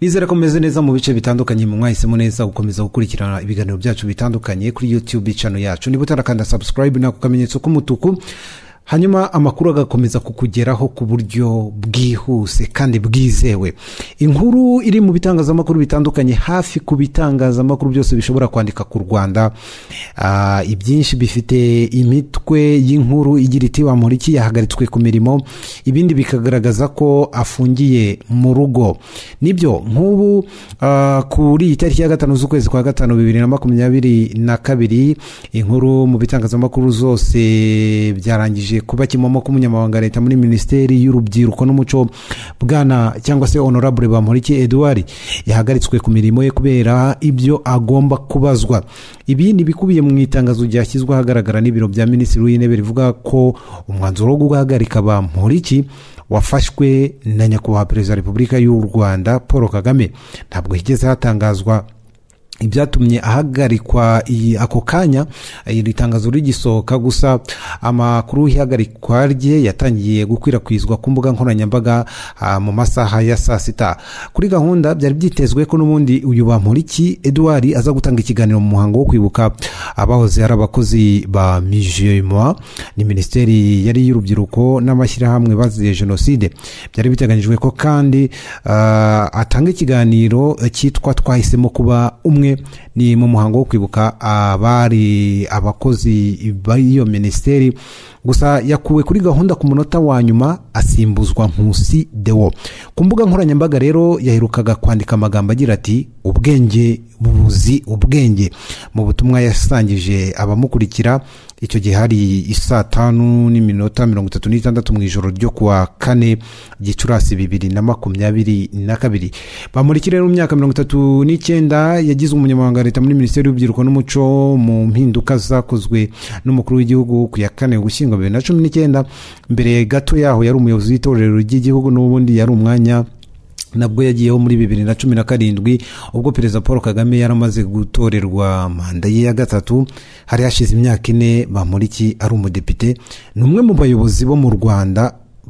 nizera ko mumeze neza mu bice bitandukanye mwahisemo neza gukomeza gukurikirana ibiganiro byacu bitandukanye kuri youtube channel yacu niba utarakanda subscribe n'ako kamenyetso k'umutuku hanyuma amakuru agakomeza kukugeraho ku buryo bwihuse kandi bwizewe inkuru iri mu bitangazamakuru bitandukanye hafi ku bitangazamakuru byose bishobora kwandika ku rwanda ah, ibyinshi bifite imitwe y'inkuru igira iti wa Muriki yahagaritswe ku mirimo ibindi bikagaragaza ko afungiye mu rugo nibyo nk'ubu ah, kuri iyi tariki ya gatanu z'ukwezi kwa gatanu bibiri na makumyabiri na kabiri inkuru mu bitangazamakuru zose byarangije kuba kimomo k'umunyamabanga leta muri minisiteri y'urubyiruko n'umuco bwana cyangwa se honorable bamporiki eduard yahagaritswe ku mirimo ye kubera ibyo agomba kubazwa ibi ni ibikubiye mu itangazo ryashyizwe ahagaragara n'ibiro bya minisitiri w'intebe rivuga ko umwanzuro wo guhagarika bamporiki wafashwe na nyakubahwa perezida wa repubulika y'u rwanda paul kagame ntabwo higeze hatangazwa ibyatumye ahagarikwa ako kanya iri tangazo rigisohoka gusa amakuru y'ihagarikwa rye yatangiye gukwirakwizwa ku mbuga nkoranyambaga ah, mu masaha ya saa sita kuri gahunda byari byitezwe ko n'ubundi uyu bamporiki edouard aza gutanga ikiganiro mu muhango wo kwibuka abahoze ari abakozi ba mijima ni minisiteri yari y'urubyiruko n'amashyirahamwe baziye jenoside byari biteganyijwe ko kandi ah, atanga ikiganiro eh, cyitwa twahisemo kuba umwe ni mu muhango wo kwibuka abari abakozi b'iyo minisiteri gusa yakuwe kuri gahunda ku munota wa nyuma asimbuzwa nkusi dewo ku mbuga nkoranyambaga rero yaherukaga kwandika amagambo agira ati ubwenge buzi ubwenge mu butumwa yasangije abamukurikira icyo gihe hari isaa tanu n'iminota mirongo itatu n'itandatu mu ijoro ryo kuwa kane gicurasi bibiri na makumyabiri na kabiri bamurikira rero mu myaka mirongo itatu n'icyenda yagize umunyamabanga leta muri minisiteri y'urubyiruko n'umuco mu mpinduka zakozwe n'umukuru w'igihugu ku ya kane gushyingo nshingwa bibiri na cumi n'icyenda mbere gato yaho yari umuyobozi w'itorero ry'igihugu n'ubundi yari umwanya nabwo yagiyeho muri bibiri na cumi na karindwi ubwo perezida paul kagame yari amaze gutorerwa manda ye ya gatatu hari hashize imyaka ine bamuriki ari umudepite ni umwe mu bayobozi bo mu rwanda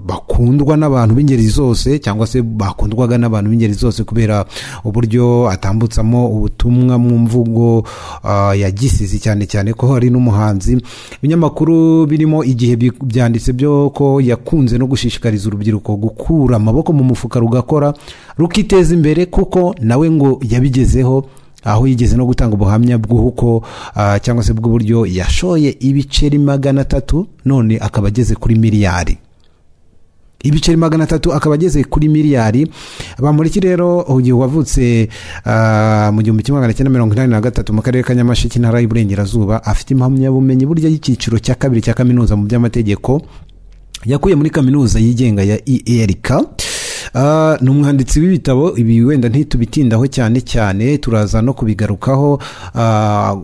bakundwa n'abantu b'ingeri zose cyangwa se bakundwaga n'abantu b'ingeri zose kubera uburyo atambutsamo ubutumwa mu mvugo ah, ya gisizi cyane cyane ko hari n'umuhanzi ibinyamakuru birimo igihe byanditse byo ko yakunze no gushishikariza urubyiruko gukura amaboko mu mufuka rugakora rukiteza imbere kuko nawe ngo yabigezeho aho yigeze no gutanga ubuhamya bw'uko ah, cyangwa se bw'uburyo yashoye ibiceri magana atatu none akaba ageze kuri miliyari ibiceri magana atatu akaba ageze kuri miliyari bamuriki rero igihe wavutse ah, mu gihumbi kimwe magana cyenda mirongo inani na gatatu mu karere ka nyamasheke intara y'uburengerazuba afite impamyabumenyi burya y'icyiciro cya kabiri cya kaminuza mu by'amategeko yakuye muri kaminuza yigenga ya erk ah, ni umwanditsi w'ibitabo ibi wenda ntitubitindaho cyane cyane turaza no kubigarukaho ah,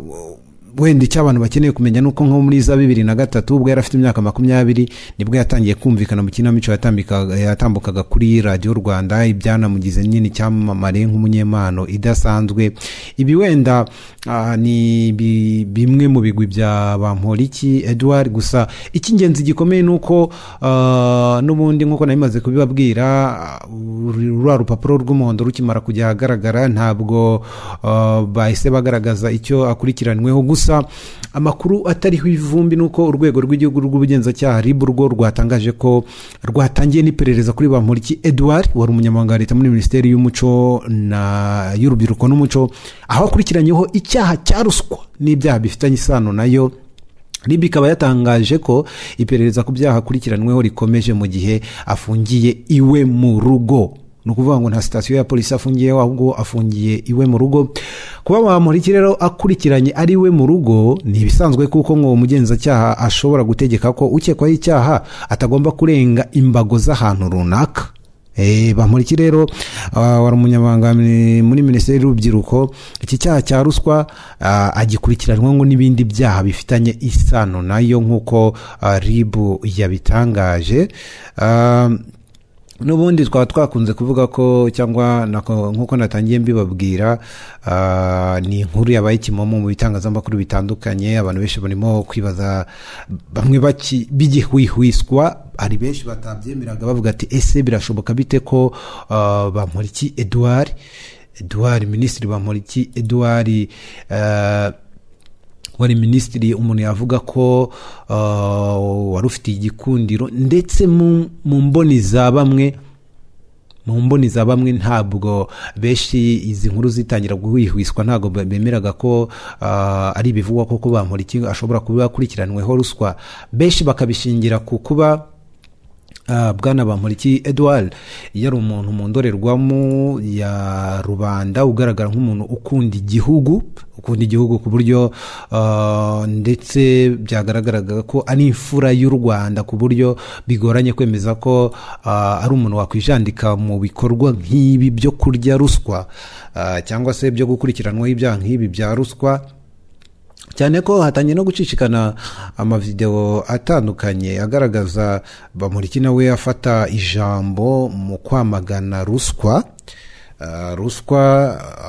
wenda icyo abantu bakeneye kumenya ni uko nko muri za bibiri na gatatu ubwo yari afite imyaka makumyabiri nibwo yatangiye kumvikana mu kinamico yatambukaga kuri radiyo rwanda ibyanamugize nyine icyamamare nk'umunyemano idasanzwe ibi wenda ah, ni bimwe mu bigwi bya bamporiki eduard gusa icy'ingenzi gikomeye ni uko ah, n'ubundi nk'uko nabimaze kubibabwira ruriya rupapuro rw'umuhondo rukimara kujya ahagaragara ntabwo ah, bahise bagaragaza icyo akurikiranyweho gusa gusa amakuru atariho ivumbi ni uko urwego rw'igihugu rw'ubugenzacyaha rib rwo rwatangaje ko rwatangiye n'iperereza kuri bamporiki edouard wari umunyamabanga wa leta muri minisiteri y'umuco y'urubyiruko n'umuco aho akurikiranyeho icyaha cya ruswa n'ibyaha bifitanye isano nayo rib ikaba yatangaje ko iperereza ku byaha akurikiranyweho rikomeje mu gihe afungiye iwe mu rugo ni ukuvuga ngo nta sitasiyo ya polisi afungiyeho ahubwo afungiye iwe mu rugo kuba wamuriki rero akurikiranye ari we mu rugo ni ibisanzwe kuko ngo umugenzacyaha ashobora gutegeka ko ukekwaho icyaha atagomba kurenga imbago z'ahantu runaka eh, bamuriki rero ah, wari umunyamabanga muri minisiteri y'urubyiruko iki cyaha cya ruswa ah, agikurikiranwa ngo n'ibindi byaha bifitanye isano nayo nk'uko ah, ribu yabitangaje n'ubundi twaba twakunze kuvuga ko cyangwa nk'uko natangiye mbibabwira ah, ni inkuru yabaye kimomo mu bitangazamakuru bitandukanye abantu benshi barimo kwibaza bamwe bigihwihwiswa hari benshi batabyemeraga bavuga ati ese birashoboka bite ko ah, bamporiki eduard eduard minisitiri bamporiki eduard ah, wari minisitiri umuntu yavuga ko uh, wari ufitiye igikundiro ndetse mu mboni za bamwe mu mboni za bamwe ntabwo benshi izi nkuru zitangira guhwihwiswa ntabwo bemeraga ko uh, ari ibivugwa koko bamuriki ashobora kuba yakurikiranweho ruswa benshi bakabishingira ku kuba Ah, bwana Bamuriki Edouard yari umuntu mu ndorerwamo ya rubanda ugaragara nk'umuntu ukunda igihugu ukunda igihugu ku buryo ah, ndetse byagaragaraga ko ari imfura y'u rwanda ku buryo bigoranye kwemeza ko ah, ari umuntu wakwijandika mu bikorwa nk'ibi byo kurya ruswa cyangwa se byo gukurikiranwaho ibyaha nk'ibi bya ruswa cyane ko hatangiye no gucicikana amavidewo atandukanye agaragaza bamuriki nawe afata ijambo mu kwamagana ruswa ah, ruswa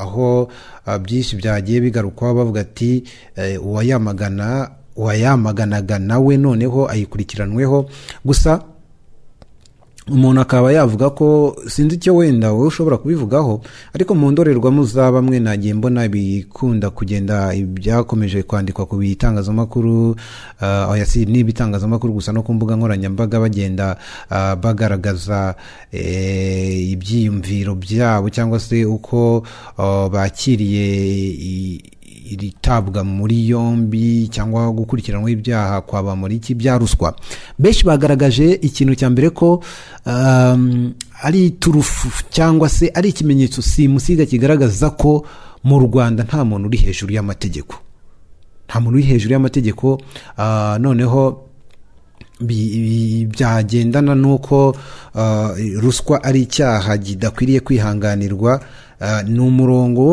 aho ah, byinshi byagiye bigarukwaho bavuga ati eh, uwayamagana uwayamaganaga nawe noneho ayikurikiranweho gusa umuntu akaba yavuga ko sinzi icyo wenda wowe ushobora kubivugaho ariko mu ndorerwamo za bamwe nagiye mbona bikunda kugenda byakomeje kwandikwa ku bitangazamakuru uh, n'ibitangazamakuru gusa no ku mbuga nkoranyambaga bagenda uh, bagaragaza eh, ibyiyumviro byabo cyangwa se uko uh, bakiriye iritabwa muri yombi cyangwa gukurikiranwa ibyaha kwa ba muriki bya ruswa benshi bagaragaje ikintu cya mbere ko um, ari turufu cyangwa se ari ikimenyetso simusiga kigaragaza ko mu rwanda nta muntu uri hejuru y'amategeko nta muntu uri hejuru y'amategeko uh, noneho byagendana n'uko uh, ruswa ari icyaha kidakwiriye kwihanganirwa uh, ni umurongo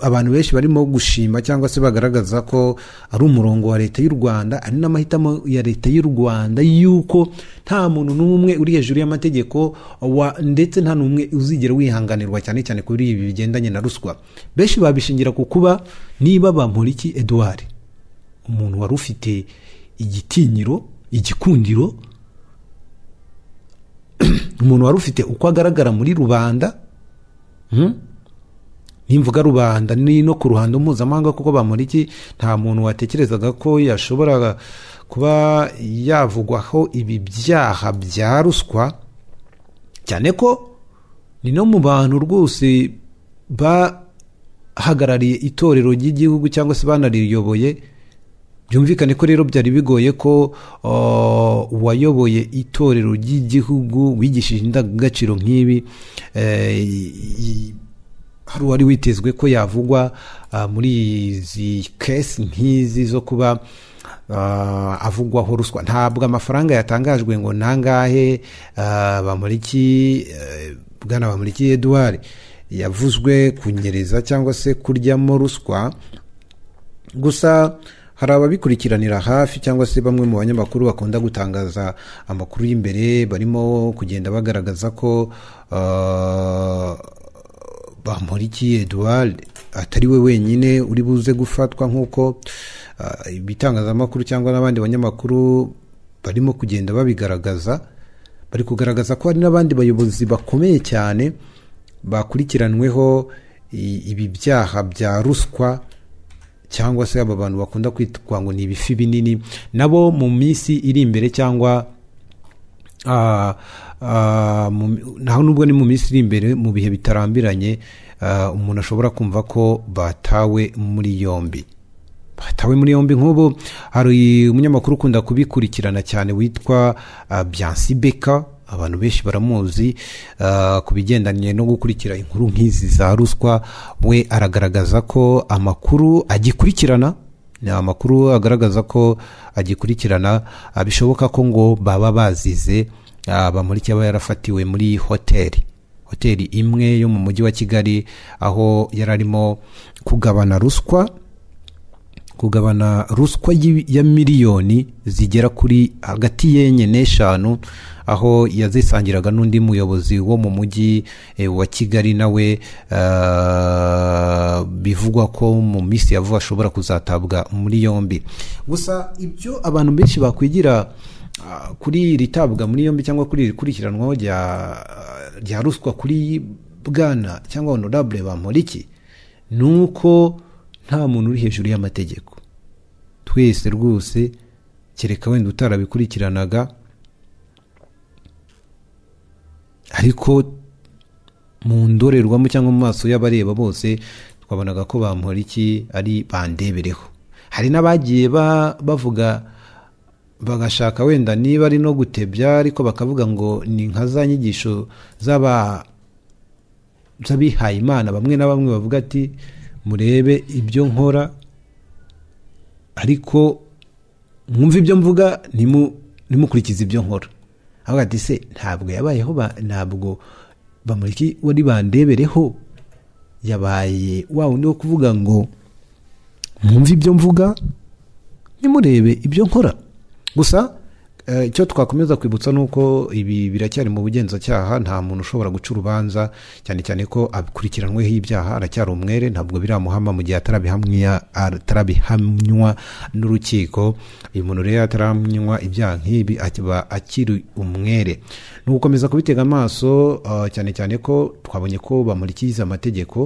abantu benshi barimo gushima cyangwa se bagaragaza ko ari umurongo wa leta y'u rwanda ari n'amahitamo ya leta y'u rwanda y'uko nta muntu n'umwe uri hejuru y'amategeko ndetse nta n'umwe uzigera wihanganirwa cyane cyane kuri ibi bigendanye na ruswa benshi babishingira ku kuba niba bamporiki eduard umuntu wari ufite igitinyiro igikundiro umuntu wari ufite uko agaragara muri rubanda hmm? nimvuga rubanda ni no ku ruhando mpuzamahanga kuko bamuriki nta muntu watekerezaga ko yashoboraga kuba yavugwaho ibi byaha bya ruswa cyane ko ni no mu bantu rwose bahagarariye itorero ry'igihugu cyangwa se banariyoboye byumvikane ko rero byari bigoye ko uwayoboye itorero ry'igihugu wigishije indangagaciro nk'ibi eh, hari uwari witezwe ko yavugwa ah, muri izi kesi nk'izi zo kuba ah, avugwaho ruswa ntabwo amafaranga yatangajwe ngo nangahe ah, bamuriki eh, bwana bamuriki eduard yavuzwe kunyereza cyangwa se kuryamo ruswa gusa hari ababikurikiranira hafi cyangwa se bamwe mu banyamakuru bakunda gutangaza amakuru y'imbere barimo kugenda bagaragaza ko bamporiki eduard atari we wenyine uri buze gufatwa nk'uko ah, ibitangazamakuru cyangwa n'abandi banyamakuru barimo kugenda babigaragaza bari kugaragaza ko hari n'abandi bayobozi bakomeye cyane bakurikiranweho ibi byaha bya ruswa cyangwa se aba bantu bakunda kwitwa ngo ni ibifi binini nabo mu minsi iri imbere cyangwa naho nubwo ni mu minsi iri imbere mu bihe bitarambiranye umuntu ashobora kumva ko batawe muri yombi batawe muri yombi nk'ubu hari umunyamakuru ukunda kubikurikirana cyane witwa byansi beka abantu benshi baramuzi ku bigendanye no gukurikira inkuru nk'izi za ruswa we aragaragaza ko amakuru agikurikirana ni amakuru agaragaza ko agikurikirana bishoboka ko ngo baba bazize ah, bamurike aba yarafatiwe muri hoteli hoteli imwe yo mu mujyi wa kigali aho yari arimo kugabana ruswa kugabana ruswa ya miliyoni zigera kuri hagati y'enye n'eshanu aho yazisangiraga n'undi muyobozi wo mu mujyi e, wa kigali nawe bivugwa ko mu minsi ya vuba ashobora kuzatabwa muri yombi gusa ibyo abantu benshi bakwigira kuri ritabwa muri yombi cyangwa kuri irikurikiranwaho rya ruswa kuri bwana cyangwa honorable bamporiki ni uko nta muntu uri hejuru y'amategeko twese rwose kereka wenda utarabikurikiranaga ariko mu ndorerwamo cyangwa mu maso y'abareba bose twabonaga ko bamura iki ari bandebereho hari n'abagiye bavuga bagashaka wenda niba ari no gutebya ariko bakavuga ngo ni nka za nyigisho z'abihaye imana bamwe na bamwe bavuga ati murebe ibyo nkora ariko mwumve ibyo mvuga nimukurikize ibyo nkora avuga ati se ntabwo yabayeho ntabwo bamuriki wari bandebereho yabaye wa wundi wo kuvuga ngo mwumve ibyo mvuga nimurebe ibyo nkora gusa Eh, icyo twakomeza kwibutsa ni uko ibi biracyari mu bugenzacyaha nta muntu ushobora guca urubanza cyane cyane ko akurikiranweho ibyaha aracyari umwere ntabwo biramuhama mu gihe atarabihamywa n'urukiko uyu muntu rero ataramywa ibyaha nk'ibi akiba akiri umwere ni ugukomeza kubitega amaso eh, cyane cyane ko twabonye ko bamurikiza amategeko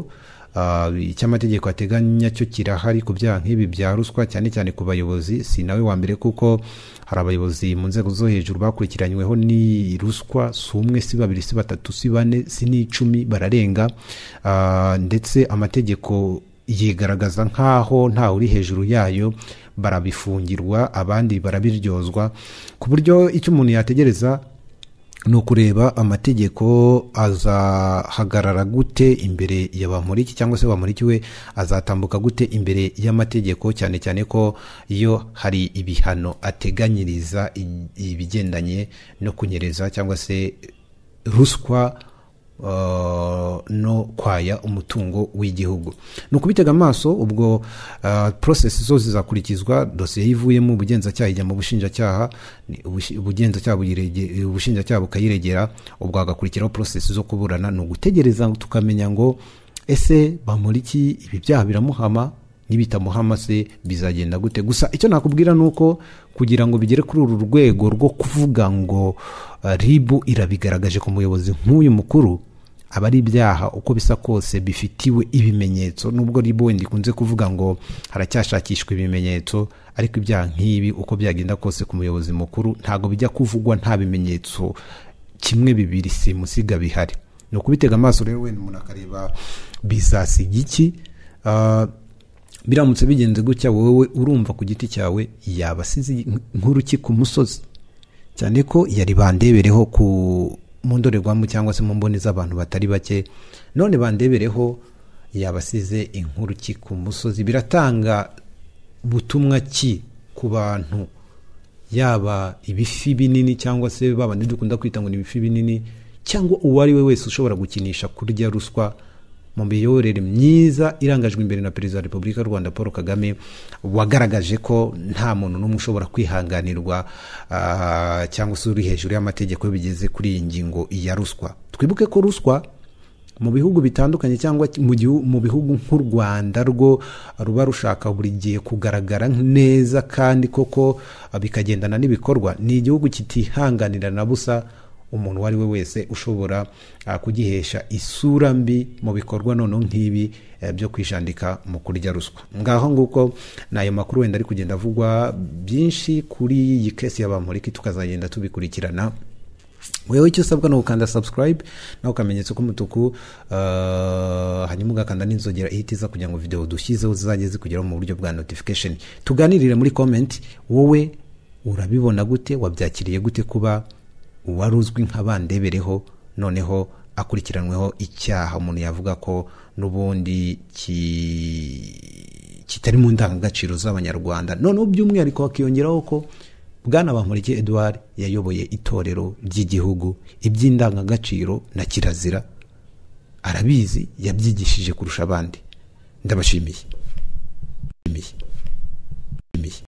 Uh, icy'amategeko ateganya cyo kirahari ku byaha nk'ibi bya ruswa cyane cyane ku bayobozi si nawe wa mbere kuko hari abayobozi mu nzego zo hejuru bakurikiranyweho ni ruswa si umwe si babiri si batatu si bane si n'icumi bararenga uh, ndetse amategeko yigaragaza nk'aho ntawe uri hejuru yayo barabifungirwa abandi barabiryozwa ku buryo icyo umuntu yategereza ni ukureba amategeko azahagarara gute imbere ya bamuriki cyangwa se bamurikiwe azatambuka gute imbere y'amategeko cyane cyane ko iyo hari ibihano ateganyiriza ibigendanye no kunyereza cyangwa se ruswa Uh, no kwaya umutungo w'igihugu ni ukubitega amaso ubwo uh, porosesi zose zizakurikizwa dosiye ivuyemo ubugenzacyaha ijya mu bushinjacyaha ubushinjacyaha bukayiregera ubwo hagakurikiraho porosesi zo kuburana ni ugutegereza tukamenya ngo ese bamuriki ibi byaha biramuhama n'ibitamuhama se bizagenda gute gusa icyo nakubwira ni uko kugira ngo bigere kuri uru rwego rwo kuvuga ngo uh, ribu irabigaragaje ku muyobozi nk'uyu mukuru aba ari ibyaha uko bisa kose bifitiwe ibimenyetso nubwo wenda ikunze kuvuga ngo haracyashakishwa ibimenyetso ariko ibyaha nk'ibi uko byagenda kose ku muyobozi mukuru ntabwo bijya kuvugwa nta bimenyetso kimwe bibiri simusiga bihari ni ukubitega amaso rero wenda umuntu akareba bizasiga iki ah, biramutse bigenze gutya wowe urumva ku giti cyawe yaba yabasize nk'uruki ku musozi cyane ko yari bandebereho ku mu ndorerwamo cyangwa se mu mboni z'abantu batari bake none bandebereho yabasize inkuru ki ku musozi biratanga butumwa ki ku bantu yaba ibifi binini cyangwa se babandi dukunda kwita ngo ni ibifi binini cyangwa uwo ari we wese ushobora gukinisha kurya ruswa mu miyoborere myiza irangajwe imbere na perezida wa repubulika y'u rwanda paul kagame wagaragaje ko nta muntu n'umwe ushobora kwihanganirwa ah, cyangwa se uri hejuru y'amategeko bigeze kuri iyi ngingo ya ruswa twibuke ko ruswa mu bihugu bitandukanye cyangwa mu bihugu nk'u rwanda rwo ruba rushaka buri gihe kugaragara neza kandi koko bikagendana n'ibikorwa ni igihugu kitihanganira na busa umuntu uwo ari we wese ushobora ah, kugihesha isura mbi mu bikorwa noneho nk'ibi eh, byo kwijandika mu kurya ruswa ngaho nguko ni ayo makuru wenda ari kugenda avugwa byinshi kuri iyi kesi ya bamuriki tukazagenda tubikurikirana wewe icyo usabwa ni ugukanda subscribe nawe ukamenyetso k'umutuku ah, hanyuma ugakanda n'inzogera ihita kugira ngo videwo dushyizeho zizajye zikugeraho mu buryo bwa notification tuganirire muri comment wowe urabibona gute wabyakiriye gute kuba uwari uzwi nka noneho akurikiranyweho icyaha umuntu yavuga ko n'ubundi kitari mu ndangagaciro z'abanyarwanda noneho by'umwihariko hakiyongeraho ko bwana bamurike edouard yayoboye itorero ry'igihugu iby'indangagaciro na kirazira arabizi yabyigishije kurusha abandi ndabashimiye